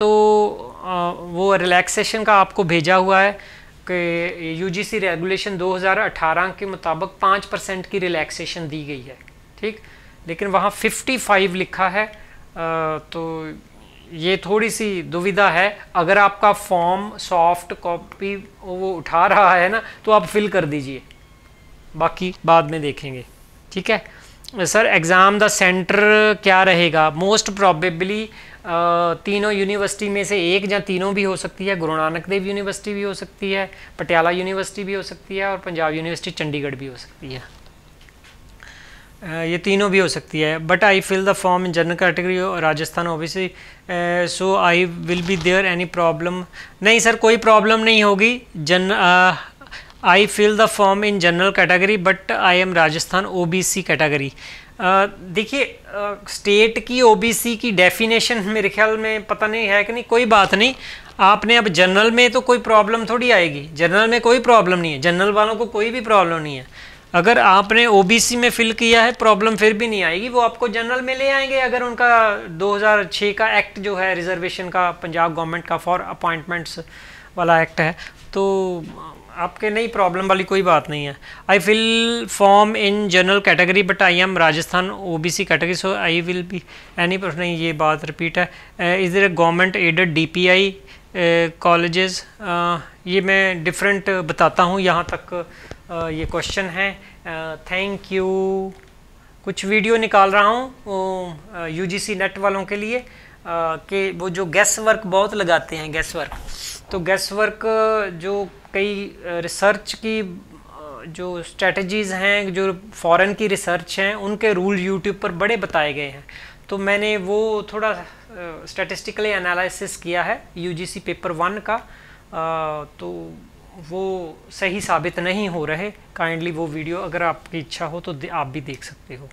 तो वो रिलैक्सेशन का आपको भेजा हुआ है कि यूजीसी रेगुलेशन 2018 के मुताबिक पाँच परसेंट की रिलैक्सेशन दी गई है ठीक लेकिन वहाँ 55 लिखा है तो ये थोड़ी सी दुविधा है अगर आपका फॉर्म सॉफ्ट कॉपी वो उठा रहा है ना तो आप फिल कर दीजिए बाकी बाद में देखेंगे ठीक है सर एग्ज़ाम द सेंटर क्या रहेगा मोस्ट प्रॉबेबली तीनों यूनिवर्सिटी में से एक या तीनों भी हो सकती है गुरु नानक देव यूनिवर्सिटी भी हो सकती है पटियाला यूनिवर्सिटी भी हो सकती है और पंजाब यूनिवर्सिटी चंडीगढ़ भी हो सकती है ये तीनों भी हो सकती है but I fill the form in general category Rajasthan OBC so I will be there any problem नहीं सर कोई प्रॉब्लम नहीं होगी जन I fill the form in general category but I am Rajasthan OBC category. Uh, देखिए state uh, की सी की definition मेरे ख्याल में पता नहीं है कि नहीं कोई बात नहीं आपने अब जनरल में तो कोई प्रॉब्लम थोड़ी आएगी जनरल में कोई प्रॉब्लम नहीं है जनरल वालों को कोई भी प्रॉब्लम नहीं है अगर आपने सी में फिल किया है प्रॉब्लम फिर भी नहीं आएगी वो आपको जनरल में ले आएंगे अगर उनका दो हज़ार छः का एक्ट जो है रिजर्वेशन का पंजाब गवर्नमेंट का फॉर अपॉइंटमेंट्स वाला एक्ट है तो आपके नहीं प्रॉब्लम वाली कोई बात नहीं है I will form in general category but I am Rajasthan OBC category so I will be any नहीं ये बात रिपीट है is there government aided DPI colleges ये मैं डिफरेंट बताता हूँ यहाँ तक uh, ये क्वेश्चन है थैंक uh, यू कुछ वीडियो निकाल रहा हूँ यू सी नेट वालों के लिए uh, कि वो जो गैस वर्क बहुत लगाते हैं गैस वर्क तो गैस वर्क जो कई रिसर्च की जो स्ट्रेटजीज़ हैं जो फॉरेन की रिसर्च हैं उनके रूल यूट्यूब पर बड़े बताए गए हैं तो मैंने वो थोड़ा स्टैटिस्टिकली एनालिसिस किया है यूजीसी पेपर वन का आ, तो वो सही साबित नहीं हो रहे काइंडली वो वीडियो अगर आपकी इच्छा हो तो आप भी देख सकते हो